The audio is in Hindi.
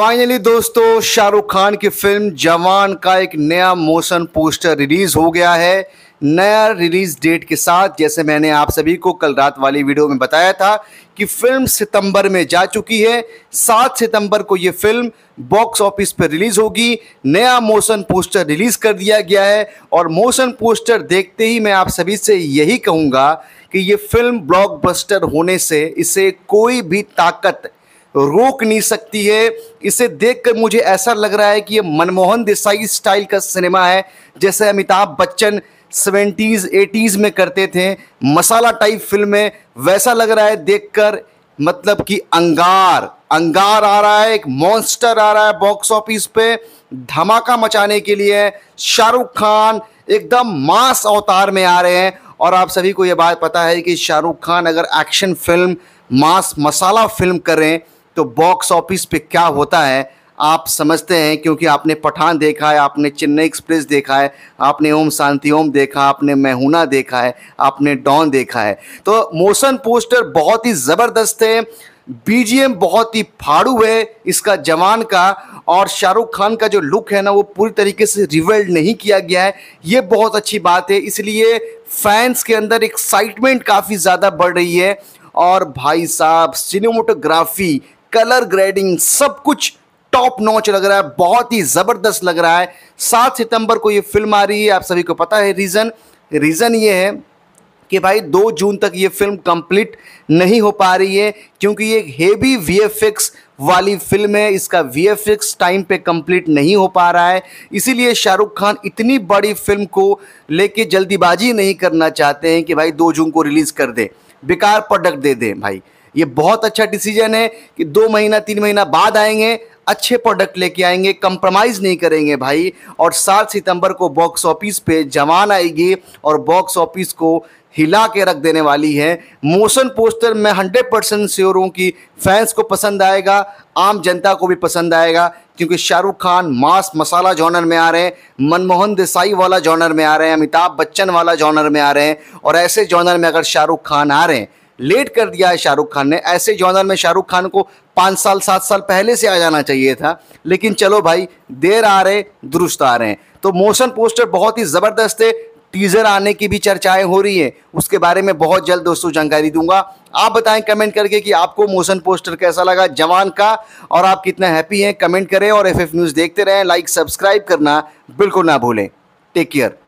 फाइनली दोस्तों शाहरुख खान की फिल्म जवान का एक नया मोशन पोस्टर रिलीज हो गया है नया रिलीज डेट के साथ जैसे मैंने आप सभी को कल रात वाली वीडियो में बताया था कि फिल्म सितंबर में जा चुकी है सात सितंबर को ये फिल्म बॉक्स ऑफिस पर रिलीज होगी नया मोशन पोस्टर रिलीज कर दिया गया है और मोशन पोस्टर देखते ही मैं आप सभी से यही कहूँगा कि ये फिल्म ब्लॉकबस्टर होने से इसे कोई भी ताकत रोक नहीं सकती है इसे देखकर मुझे ऐसा लग रहा है कि ये मनमोहन देसाई स्टाइल का सिनेमा है जैसे अमिताभ बच्चन सेवेंटीज़ एटीज़ में करते थे मसाला टाइप फिल्में वैसा लग रहा है देखकर मतलब कि अंगार अंगार आ रहा है एक मॉन्स्टर आ रहा है बॉक्स ऑफिस पे धमाका मचाने के लिए शाहरुख खान एकदम मास अवतार में आ रहे हैं और आप सभी को यह बात पता है कि शाहरुख खान अगर action film mass masala film करें तो बॉक्स ऑफिस पे क्या होता है आप समझते हैं क्योंकि आपने पठान देखा है आपने चेन्नई एक्सप्रेस देखा है आपने ओम शांति ओम देखा आपने मैहूना देखा है आपने डॉन देखा है तो मोशन पोस्टर बहुत ही ज़बरदस्त है बीजीएम बहुत ही फाड़ू है इसका जवान का और शाहरुख खान का जो लुक है ना वो पूरी तरीके से रिवेल्ड नहीं किया गया है ये बहुत अच्छी बात है इसलिए फैंस के अंदर एक्साइटमेंट काफ़ी ज़्यादा बढ़ रही है और भाई साहब सिनेमोटोग्राफी कलर ग्रेडिंग सब कुछ टॉप नॉच लग रहा है बहुत ही ज़बरदस्त लग रहा है सात सितंबर को ये फिल्म आ रही है आप सभी को पता है रीज़न रीज़न ये है कि भाई दो जून तक ये फिल्म कंप्लीट नहीं हो पा रही है क्योंकि ये हेवी वी वाली फिल्म है इसका वी टाइम पे कंप्लीट नहीं हो पा रहा है इसीलिए शाहरुख खान इतनी बड़ी फिल्म को लेके जल्दीबाजी नहीं करना चाहते हैं कि भाई दो जून को रिलीज़ कर दे बेकार प्रोडक्ट दे दें भाई ये बहुत अच्छा डिसीजन है कि दो महीना तीन महीना बाद आएंगे अच्छे प्रोडक्ट लेके आएंगे कंप्रोमाइज़ नहीं करेंगे भाई और सात सितंबर को बॉक्स ऑफिस पे जवान आएगी और बॉक्स ऑफिस को हिला के रख देने वाली है मोशन पोस्टर मैं हंड्रेड परसेंट श्योर हूँ कि फैंस को पसंद आएगा आम जनता को भी पसंद आएगा क्योंकि शाहरुख खान मास मसाला जॉनर में आ रहे हैं मनमोहन देसाई वाला जॉनर में आ रहे हैं अमिताभ बच्चन वाला जॉनर में आ रहे हैं और ऐसे जॉनर में अगर शाहरुख खान आ रहे हैं लेट कर दिया है शाहरुख खान ने ऐसे जॉनर में शाहरुख खान को पाँच साल सात साल पहले से आ जाना चाहिए था लेकिन चलो भाई देर आ रहे दुरुस्त आ रहे हैं तो मोशन पोस्टर बहुत ही ज़बरदस्त है टीज़र आने की भी चर्चाएं हो रही हैं उसके बारे में बहुत जल्द दोस्तों जानकारी दूंगा आप बताएं कमेंट करके कि आपको मोशन पोस्टर कैसा लगा जवान का और आप कितना हैप्पी हैं कमेंट करें और एफएफ न्यूज़ देखते रहें लाइक सब्सक्राइब करना बिल्कुल ना भूलें टेक केयर